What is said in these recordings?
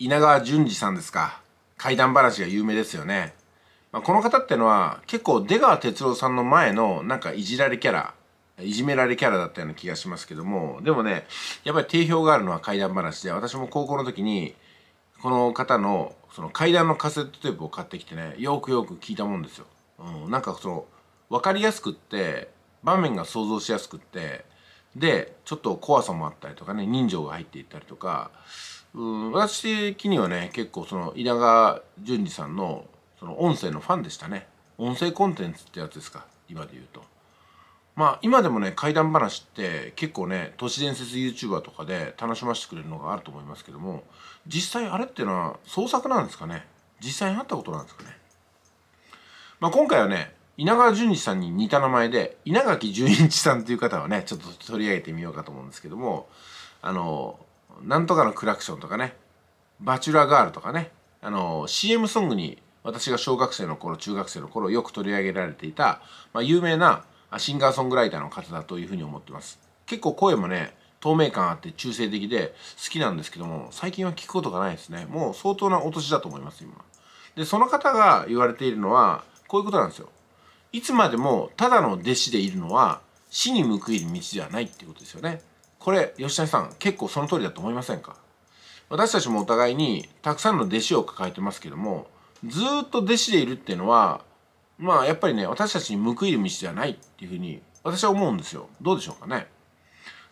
稲川淳二さんですか怪談話が有名ですよね、まあ、この方ってのは結構出川哲朗さんの前のなんかいじられキャラいじめられキャラだったような気がしますけどもでもねやっぱり定評があるのは怪談話で私も高校の時にこの方のその怪談のカセットテープを買ってきてねよくよく聞いたもんですよ、うん、なんかその分かりやすくって場面が想像しやすくってでちょっと怖さもあったりとかね人情が入っていったりとかうん私的にはね結構その稲川淳二さんのその音声のファンでしたね音声コンテンツってやつですか今で言うとまあ今でもね怪談話って結構ね都市伝説 YouTuber とかで楽しませてくれるのがあると思いますけども実際あれっていうのは創作なんですかね実際にあったことなんですかねまあ今回はね稲川淳二さんに似た名前で稲垣淳一さんという方をねちょっと取り上げてみようかと思うんですけどもあのなんとかのクラクションとかね、バチュラガールとかね、あの、CM ソングに私が小学生の頃、中学生の頃、よく取り上げられていた、まあ、有名なシンガーソングライターの方だというふうに思ってます。結構声もね、透明感あって中性的で好きなんですけども、最近は聞くことがないですね。もう相当なお年だと思います、今。で、その方が言われているのは、こういうことなんですよ。いつまでもただの弟子でいるのは、死に報いる道ではないっていうことですよね。これ吉谷さん結構その通りだと思いませんか私たちもお互いにたくさんの弟子を抱えてますけどもずっと弟子でいるっていうのはまあやっぱりね私たちに報いる道ではないっていうふうに私は思うんですよどうでしょうかね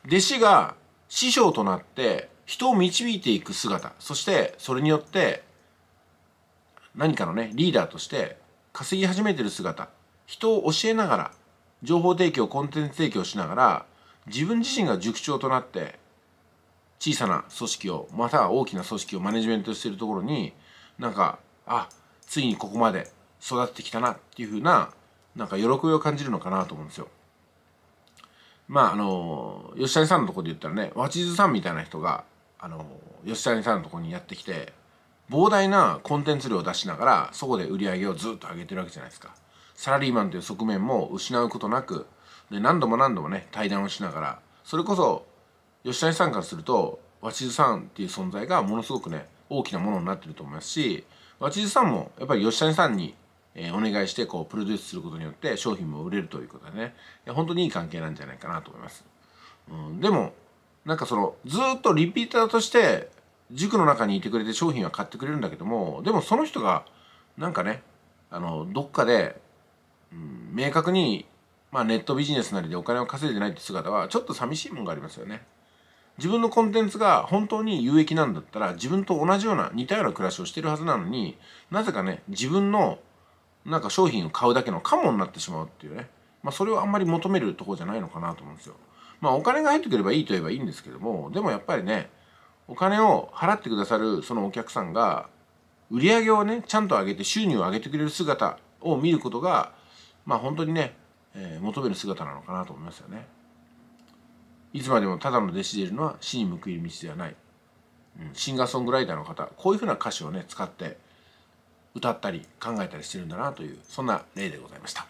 弟子が師匠となって人を導いていく姿そしてそれによって何かのねリーダーとして稼ぎ始めてる姿人を教えながら情報提供コンテンツ提供しながら自分自身が塾長となって小さな組織をまたは大きな組織をマネジメントしてるところになんかあついにここまで育ってきたなっていうふうななんか喜びを感じるのかなと思うんですよ。まああの吉谷さんのところで言ったらね鷲津さんみたいな人があの吉谷さんのところにやってきて膨大なコンテンツ量を出しながらそこで売り上げをずっと上げてるわけじゃないですか。サラリーマンという側面も失うことなくで何度も何度もね対談をしながらそれこそ吉谷さんからすると鷲津さんっていう存在がものすごくね大きなものになってると思いますし鷲津さんもやっぱり吉谷さんに、えお願いしてこうプロデュースすることによって商品も売れるということでねいや本当にいい関係なんじゃないかなと思います。うん、でもなんかそのずっとリピーターとして塾の中にいてくれて商品は買ってくれるんだけどもでもその人がなんかねあのどっかで、うん、明確にまあ、ネットビジネスなりでお金を稼いでないって姿はちょっと寂しいもんがありますよね。自分のコンテンツが本当に有益なんだったら自分と同じような似たような暮らしをしてるはずなのになぜかね自分のなんか商品を買うだけのカモになってしまうっていうね、まあ、それをあんまり求めるとこじゃないのかなと思うんですよ。まあお金が入ってくればいいといえばいいんですけどもでもやっぱりねお金を払ってくださるそのお客さんが売り上げをねちゃんと上げて収入を上げてくれる姿を見ることがまあ本当にねえー、求める姿なのかなと思いますよね。いつまでもただの弟子でいるのは死に報いる道ではない、うん、シンガーソングライターの方こういうふうな歌詞をね使って歌ったり考えたりしてるんだなというそんな例でございました。